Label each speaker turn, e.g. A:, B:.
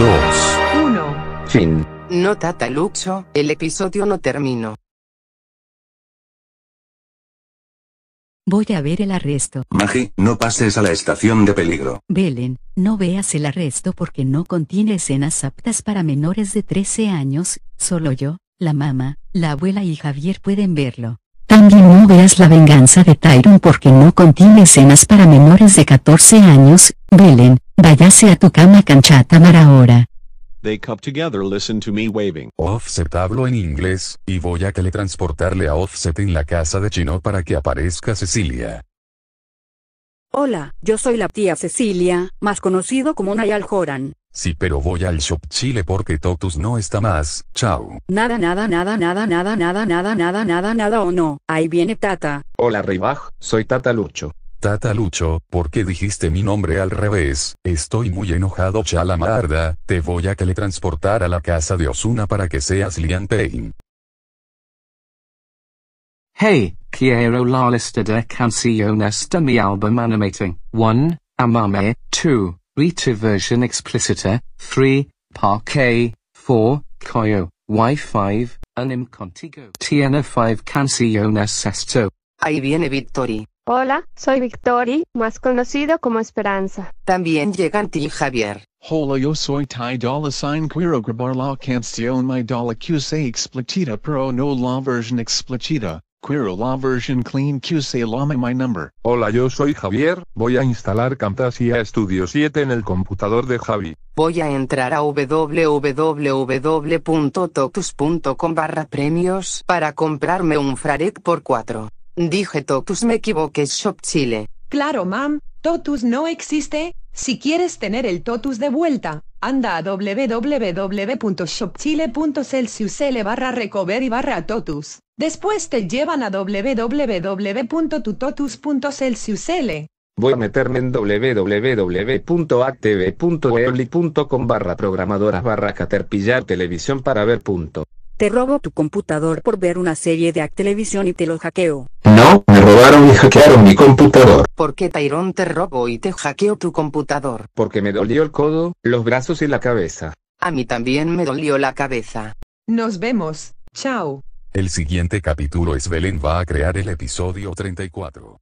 A: 2. 1. Fin. No tata Luxo, el episodio no terminó. Voy a ver el arresto. Magi, no pases a la estación de peligro. Belen, no veas el arresto porque no contiene escenas aptas para menores de 13 años, solo yo, la mamá, la abuela y Javier pueden verlo. También no veas la venganza de Tyrone porque no contiene escenas para menores de 14 años, Belen, Váyase a tu cama tamara ahora. They Offset hablo en inglés, y voy a teletransportarle a Offset en la casa de Chino para que aparezca Cecilia. Hola, yo soy la tía Cecilia, más conocido como Nayal Joran. Sí, pero voy al Shop Chile porque Totus no está más, chao. Nada, nada, nada, nada, nada, nada, nada, nada, nada, nada o no, ahí viene Tata. Hola Ribaj, soy Tata Lucho. Tata Lucho, ¿por qué dijiste mi nombre al revés? Estoy muy enojado Chalamarda, te voy a teletransportar a la casa de Osuna para que seas Lian Payne. Hey, quiero la lista de canciones de mi álbum animating. 1. Amame. 2. Rita version explicita. 3. Parque. 4. Coyo. Y5. Anim contigo. Tiene 5 canciones esto. Ahí viene Victory. Hola, soy Victory, más conocido como Esperanza. También llegan ti Javier. Hola, yo soy Ty Dolla Sign Quiero grabar la canción My Dolla QC Explicita pero no la versión explicita. Quiero la versión clean QC llama My Number. Hola, yo soy Javier, voy a instalar Camtasia Studio 7 en el computador de Javi. Voy a entrar a www.totus.com barra premios para comprarme un frarek por 4. Dije Totus me equivoqué Shop Chile. Claro, mam, Totus no existe, si quieres tener el Totus de vuelta, anda a www.shopchile.celsiusl barra y barra Totus. Después te llevan a www.tutotus.celsiusl. Voy a meterme en www.atv.eoli.com barra programadoras barra caterpillar televisión para ver punto. Te robo tu computador por ver una serie de act televisión y te lo hackeo. No, me robaron y hackearon mi computador. ¿Por qué Tyrone te robo y te hackeo tu computador? Porque me dolió el codo, los brazos y la cabeza. A mí también me dolió la cabeza. Nos vemos, chao. El siguiente capítulo es Belén va a crear el episodio 34.